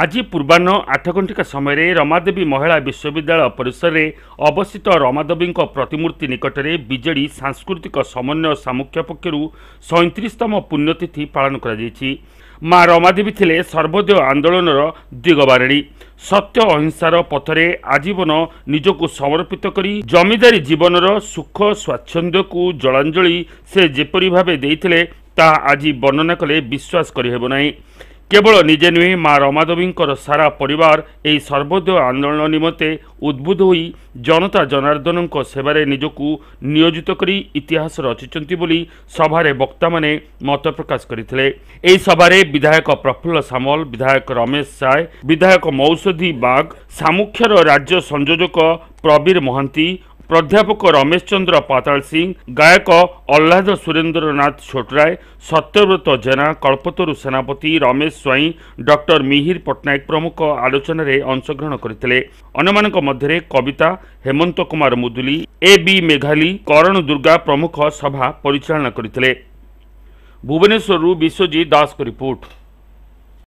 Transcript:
ଆଜି ପୂର୍ବାହ୍ନ ଆଠଘଣ୍ଟିକା ସମୟରେ ରମାଦେବୀ ମହିଳା ବିଶ୍ୱବିଦ୍ୟାଳୟ ପରିସରରେ ଅବସ୍ଥିତ ରମାଦେବୀଙ୍କ ପ୍ରତିମୂର୍ତ୍ତି ନିକଟରେ ବିଜେଡ଼ି ସାଂସ୍କୃତିକ ସମନ୍ୱୟ ସାମୁଖ୍ୟ ପକ୍ଷରୁ ସଇଁତିରିଶତମ ପୁଣ୍ୟତିଥି ପାଳନ କରାଯାଇଛି ମା' ରମାଦେବୀ ଥିଲେ ସର୍ବୋଦୟ ଆନ୍ଦୋଳନର ଦିଗବାରିଣୀ ସତ୍ୟ ଅହିଂସାର ପଥରେ ଆଜୀବନ ନିଜକୁ ସମର୍ପିତ କରି ଜମିଦାରୀ ଜୀବନର ସୁଖ ସ୍ୱାଚ୍ଛନ୍ଦ୍ୟକୁ ଜଳାଞ୍ଜଳି ସେ ଯେପରି ଭାବେ ଦେଇଥିଲେ ତାହା ଆଜି ବର୍ଣ୍ଣନା କଲେ ବିଶ୍ୱାସ କରିହେବ ନାହିଁ কেবল নিজে নুহে মা রমাদেবীঙ্কর সারা পরিবার এই সর্বোদয় আন্দোলন নিমতে উদ্বুদ্ধ হয়ে জনতা জনার্দনক সেবার নিজক নিয়োজিত করে ইতিহাস রচিছেন বলে সভার বক্তা মানে মত প্রকাশ করে এই সভার বিধায়ক প্রফুল্ল সামল বিধায়ক রমেশ সায় বিধায়ক মৌষধি বাগ সামুখ্যর রাজ্য সংযোজক প্রবীর মহান্তি ପ୍ରାଧ୍ୟାପକ ରମେଶ ଚନ୍ଦ୍ର ପାତାଳ ସିଂ ଗାୟକ ଅହ୍ଲାଦ ସୁରେନ୍ଦ୍ରନାଥ ଛୋଟରାୟ ସତ୍ୟବ୍ରତ ଜେନା କଳ୍ପତରୁ ସେନାପତି ରମେଶ ସ୍ୱାଇଁ ଡକ୍ଟର ମିହିର ପଟ୍ଟନାୟକ ପ୍ରମୁଖ ଆଲୋଚନାରେ ଅଂଶଗ୍ରହଣ କରିଥିଲେ ଅନ୍ୟମାନଙ୍କ ମଧ୍ୟରେ କବିତା ହେମନ୍ତ କୁମାର ମୁଦୁଲି ଏ ବି ମେଘାଲି କରଣ ଦୁର୍ଗା ପ୍ରମୁଖ ସଭା ପରିଚାଳନା କରିଥିଲେ ଭୁବନେଶ୍ୱରରୁ ବିଶ୍ୱଜିତ ଦାସଙ୍କ ରିପୋର୍ଟ